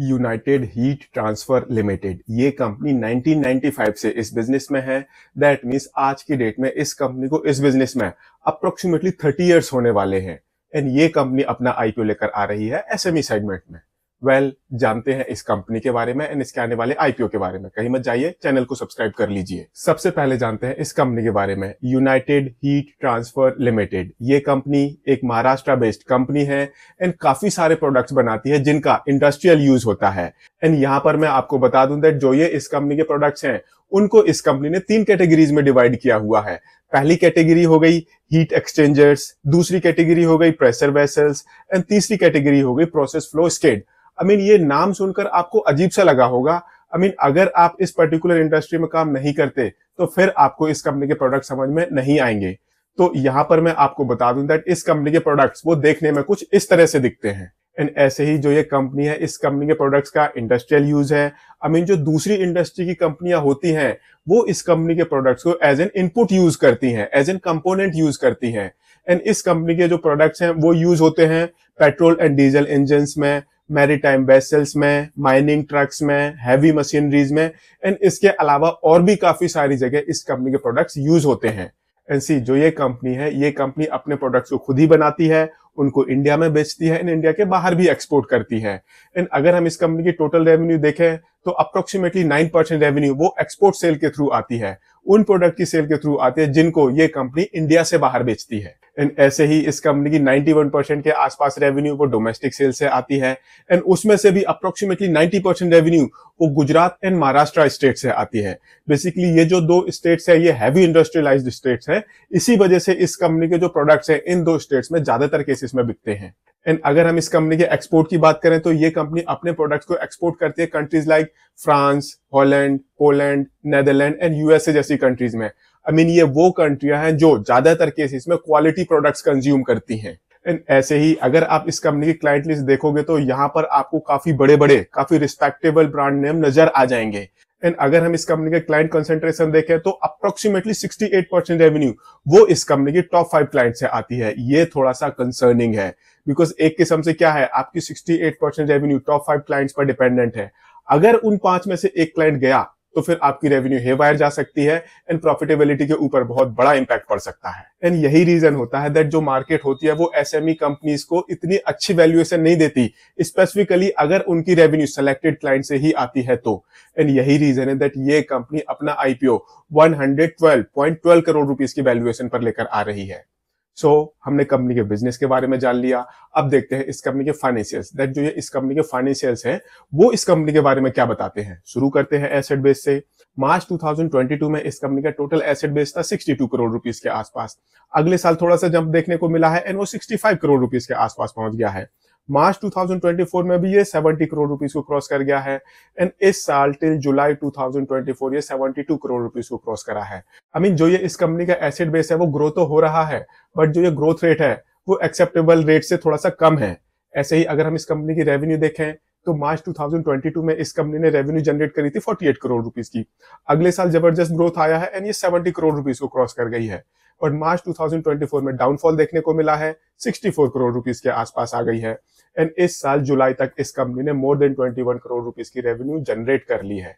United Heat Transfer Limited ये company 1995 से इस बिजनेस में है दैट मीन्स आज की डेट में इस कंपनी को इस बिजनेस में अप्रोक्सीमेटली थर्टी ईयर्स होने वाले हैं एंड ये कंपनी अपना आईपीओ लेकर आ रही है एसएमई सेगमेंट e में वेल well, जानते हैं इस कंपनी के बारे में एंड इसके आने वाले आईपीओ के बारे में कहीं मत जाइए चैनल को सब्सक्राइब कर लीजिए सबसे पहले जानते हैं इस कंपनी के बारे में यूनाइटेड हीट ट्रांसफर लिमिटेड ये कंपनी एक महाराष्ट्र बेस्ड कंपनी है एंड काफी सारे प्रोडक्ट्स बनाती है जिनका इंडस्ट्रियल यूज होता है एंड यहाँ पर मैं आपको बता दूं दैट जो ये इस कंपनी के प्रोडक्ट्स हैं उनको इस कंपनी ने तीन कैटेगरीज में डिवाइड किया हुआ है पहली कैटेगरी हो गई हीट एक्सचेंजर्स दूसरी कैटेगरी हो गई प्रेशर वेसल्स एंड तीसरी कैटेगरी हो गई process flow skids I mean ये नाम सुनकर आपको अजीब सा लगा होगा आई मीन अगर आप इस पर्टिकुलर इंडस्ट्री में काम नहीं करते तो फिर आपको इस कंपनी के प्रोडक्ट समझ में नहीं आएंगे तो यहां पर मैं आपको बता दूं दैट इस कंपनी के प्रोडक्ट्स वो देखने में कुछ इस तरह से दिखते हैं एंड ऐसे ही जो ये कंपनी है इस कंपनी के प्रोडक्ट्स का इंडस्ट्रियल यूज है आई मीन जो दूसरी इंडस्ट्री की कंपनियां होती हैं वो इस कंपनी के प्रोडक्ट्स को एज एन इनपुट यूज करती हैं एज एन कंपोनेंट यूज करती हैं एंड इस कंपनी के जो प्रोडक्ट्स हैं वो यूज होते हैं पेट्रोल एंड डीजल इंजन में मैरीटाइम वेसल्स में माइनिंग ट्रक्स में हैवी मशीनरीज में एंड इसके अलावा और भी काफी सारी जगह इस कंपनी के प्रोडक्ट्स यूज होते हैं एंड सी जो ये कंपनी है ये कंपनी अपने प्रोडक्ट्स को खुद ही बनाती है उनको इंडिया में बेचती है एंड इंडिया के बाहर भी एक्सपोर्ट करती है एंड अगर हम इस कंपनी की टोटल रेवेन्यू देखें तो अप्रोक्सीमेटली नाइन परसेंट रेवेन्यू वो एक्सपोर्ट सेल के थ्रू आती है उन प्रोडक्ट की सेल के थ्रू आती है जिनको ये कंपनी इंडिया से बाहर बेचती है एंड ऐसे ही इस कंपनी की 91 परसेंट के आसपास रेवेन्यू वो डोमेस्टिक सेल से आती है एंड उसमें से भी अप्रोक्सीमेटली 90 परसेंट रेवेन्यू वो गुजरात एंड महाराष्ट्र स्टेट से आती है बेसिकली ये जो दो स्टेट्स है ये हैवी इंडस्ट्रियलाइज स्टेट्स है इसी वजह से इस कंपनी के जो प्रोडक्ट्स है इन दो स्टेट्स में ज्यादातर केसेस में बिकते हैं एंड अगर हम इस कंपनी के एक्सपोर्ट की बात करें तो ये कंपनी अपने प्रोडक्ट्स को एक्सपोर्ट करती है countries like France Holland Poland Netherland and USA जैसी कंट्रीज में आई मीन ये वो कंट्रियां हैं जो ज्यादातर केसेस में क्वालिटी प्रोडक्ट्स कंज्यूम करती हैं एंड ऐसे ही अगर आप इस कंपनी की क्लाइंट लिस्ट देखोगे तो यहाँ पर आपको काफी बड़े बड़े काफी रिस्पेक्टेबल ब्रांड नेम नजर आ जाएंगे एंड अगर हम इस कंपनी के क्लाइंट कंसेंट्रेशन देखें तो अप्रोक्सीमेटली 68 परसेंट रेवेन्यू वो इस कंपनी की टॉप फाइव क्लाइंट से आती है ये थोड़ा सा कंसर्निंग है बिकॉज एक किस्म से क्या है आपकी 68 percent revenue top five clients पर डिपेंडेंट है अगर उन पांच में से एक क्लाइंट गया तो फिर आपकी रेवेन्यू हे वायर जा सकती है एंड प्रॉफिटेबिलिटी के ऊपर बहुत बड़ा इंपैक्ट पड़ सकता है एंड यही रीजन होता है दैट जो मार्केट होती है वो एसएमई कंपनीज e को इतनी अच्छी वैल्यूएशन नहीं देती स्पेसिफिकली अगर उनकी रेवेन्यू सेलेक्टेड क्लाइंट से ही आती है तो एंड यही रीजन है दैट ये कंपनी अपना आईपीओ वन करोड़ रुपीज की वैल्यूएशन पर लेकर आ रही है सो so, हमने कंपनी के बिजनेस के बारे में जान लिया अब देखते हैं इस कंपनी के फाइनेंशियल्स दैट जो ये इस कंपनी के फाइनेंशियल्स हैं वो इस कंपनी के बारे में क्या बताते हैं शुरू करते हैं एसेट बेस से मार्च 2022 में इस कंपनी का टोटल एसेट बेस था 62 करोड़ रुपीज के आसपास अगले साल थोड़ा सा जंप देखने को मिला है एंड वो 65 करोड़ रुपीज के आसपास पहुंच गया है मार्च 2024 में भी ये 70 करोड़ रुपीस को क्रॉस कर गया है एंड इस साल टिल जुलाई 2024 ये 72 करोड़ रुपीस को क्रॉस करा है आई I मीन mean, जो ये इस कंपनी का एसेट बेस है वो ग्रो तो हो रहा है बट जो ये ग्रोथ रेट है वो एक्सेप्टेबल रेट से थोड़ा सा कम है ऐसे ही अगर हम इस कंपनी की रेवेन्यू देखें तो मार्च 2022 में इस कंपनी ने रेवेन्यू जनरेट करी थी 48 करोड़ रुपीस की अगले साल जबरदस्त ग्रोथ आया है एंड ये 70 करोड़ रुपीस को क्रॉस कर गई है और मार्च 2024 में डाउनफॉल देखने को मिला है 64 करोड़ रुपीस के आसपास आ गई है एंड इस साल जुलाई तक इस कंपनी ने मोर देन 21 करोड़ रुपीज की रेवेन्यू जनरेट कर ली है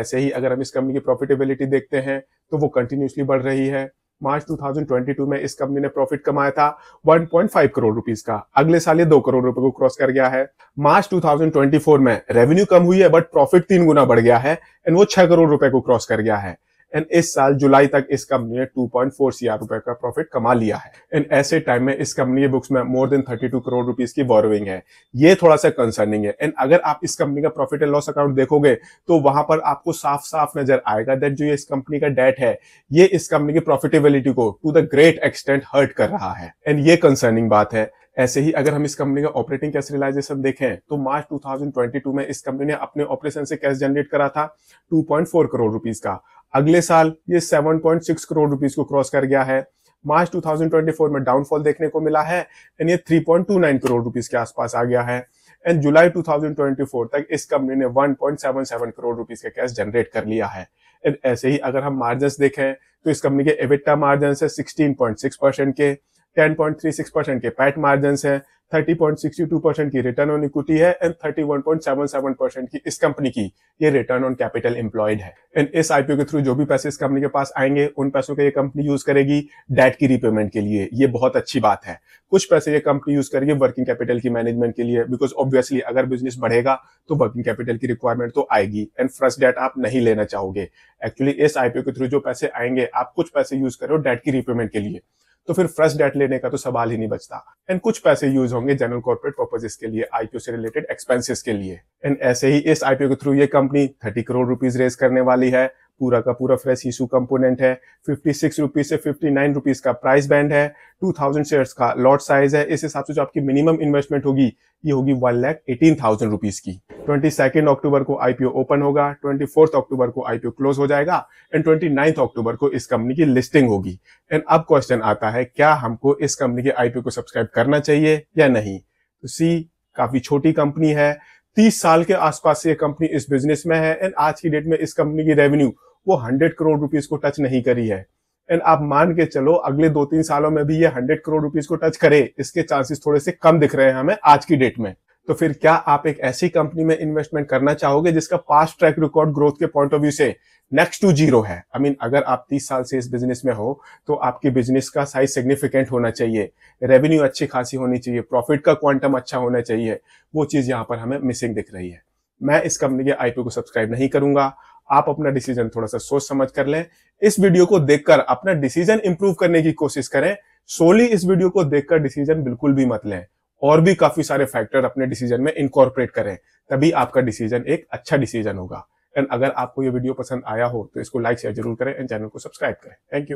ऐसे ही अगर हम इस कंपनी की प्रॉफिटेबिलिटी देखते हैं तो वो कंटिन्यूसली बढ़ रही है मार्च 2022 में इस कंपनी ने प्रॉफिट कमाया था 1.5 करोड़ रुपीस का अगले साल ये दो करोड़ रुपए को क्रॉस कर गया है मार्च 2024 में रेवेन्यू कम हुई है बट प्रॉफिट तीन गुना बढ़ गया है एंड वो छह करोड़ रुपए को क्रॉस कर गया है एंड इस साल जुलाई तक इस कंपनी ने 2.4 पॉइंट सीआर रुपए का प्रॉफिट कमा लिया है एंड ऐसे टाइम में इस कंपनी के बुक्स में मोर देन 32 करोड़ रुपीज की बोरोइंग है ये थोड़ा सा कंसर्निंग है एंड अगर आप इस कंपनी का प्रॉफिट एंड लॉस अकाउंट देखोगे तो वहां पर आपको साफ साफ नजर आएगा दैट जो ये इस कंपनी का डेट है ये इस कंपनी की प्रॉफिटेबिलिटी को to the great extent hurt कर रहा है एंड ये कंसर्निंग बात है ऐसे ही अगर हम इस कंपनी का ऑपरेटिंग कैश रियलाइजेशन देखें तो मार्च 2022 में इस कंपनी ने अपने ऑपरेशन से कैश जनरेट करा था 2.4 करोड़ रुपीज का अगले साल ये 7.6 करोड़ रुपीज को क्रॉस कर गया है मार्च 2024 में डाउनफॉल देखने को मिला है एंड ये 3.29 करोड़ रुपीज के आसपास आ गया है एंड जुलाई 2024 तक इस कंपनी ने 1.77 करोड़ रुपीज का कैश जनरेट कर लिया है एंड ऐसे ही अगर हम मार्जिन देखें तो इस कंपनी के एविटा मार्जिन है सिक्सटीन के 10.36 परसेंट के पैट मार्जिन है 30.62 की रिटर्न ऑन इक्विटी है एंड 31.77 की इस कंपनी की ये रिटर्न ऑन कैपिटल एम्प्लॉयड है एंड इस आईपीओ के थ्रू जो भी पैसे इस कंपनी के पास आएंगे उन पैसों का ये कंपनी यूज करेगी डेट की रिपेमेंट के लिए ये बहुत अच्छी बात है कुछ पैसे ये कंपनी यूज करेगी वर्किंग कैपिटल की मैनेजमेंट के लिए बिकॉज ऑब्वियसली अगर बिजनेस बढ़ेगा तो वर्किंग कैपिटल की रिक्वायरमेंट तो आएगी एंड फ्रस्ट डेट आप नहीं लेना चाहोगे एक्चुअली इस आईपीओ के थ्रू जो पैसे आएंगे आप कुछ पैसे यूज करो डेट की रिपेमेंट के लिए तो फिर फ्रेश डेट लेने का तो सवाल ही नहीं बचता एंड कुछ पैसे यूज होंगे जनरल कॉर्पोरेट पर्पजेस के लिए आईपीओ से रिलेटेड एक्सपेंसेस के लिए एंड ऐसे ही इस आईपीओ के थ्रू ये company thirty crore rupees raise करने वाली है पूरा का पूरा फ्रेश इशू कंपोनेंट है फिफ्टी सिक्स रुपीज से फिफ्टी नाइन रुपीज का प्राइस बैंड है टू थाउजेंड शेयर का लॉट साइज है इस हिसाब से जो आपकी मिनिमम इन्वेस्टमेंट होगी ये होगी one lakh eighteen thousand rupees की ट्वेंटी सेकेंड अक्टूबर को आईपीओ ओपन होगा ट्वेंटी फोर्थ अक्टूबर को आईपीओ क्लोज हो जाएगा एंड ट्वेंटी नाइन्थ अक्टूबर को इस कंपनी की लिस्टिंग होगी एंड अब क्वेश्चन आता है क्या हमको इस कंपनी के आईपीओ को सब्सक्राइब करना चाहिए या नहीं तो सी काफी छोटी कंपनी है तीस साल के आसपास से ये कंपनी इस बिजनेस में है एंड आज की डेट में इस कंपनी की रेवेन्यू वो हंड्रेड करोड़ रुपीज को टच नहीं करी है एंड आप मान के चलो अगले दो तीन सालों में भी ये हंड्रेड करोड़ रुपीज को टच करे इसके चांसेस थोड़े से कम दिख रहे हैं हमें आज की डेट में तो फिर क्या आप एक ऐसी कंपनी में इन्वेस्टमेंट करना चाहोगे जिसका पास ट्रैक रिकॉर्ड ग्रोथ के पॉइंट ऑफ व्यू से नेक्स्ट टू जीरो है आई I मीन mean, अगर आप 30 साल से इस बिजनेस में हो तो आपकी बिजनेस का साइज सिग्निफिकेंट होना चाहिए रेवेन्यू अच्छी खासी होनी चाहिए प्रॉफिट का क्वांटम अच्छा होना चाहिए वो चीज यहाँ पर हमें मिसिंग दिख रही है मैं इस कंपनी के आईपीओ को सब्सक्राइब नहीं करूंगा आप अपना डिसीजन थोड़ा सा सोच समझ कर लें इस वीडियो को देखकर अपना डिसीजन इंप्रूव करने की कोशिश करें सोली इस वीडियो को देखकर डिसीजन बिल्कुल भी मत लें और भी काफी सारे फैक्टर अपने डिसीजन में इंकॉर्पोरेट करें तभी आपका डिसीजन एक अच्छा डिसीजन होगा एंड अगर आपको ये वीडियो पसंद आया हो तो इसको लाइक शेयर जरूर करें एंड चैनल को सब्सक्राइब करें थैंक यू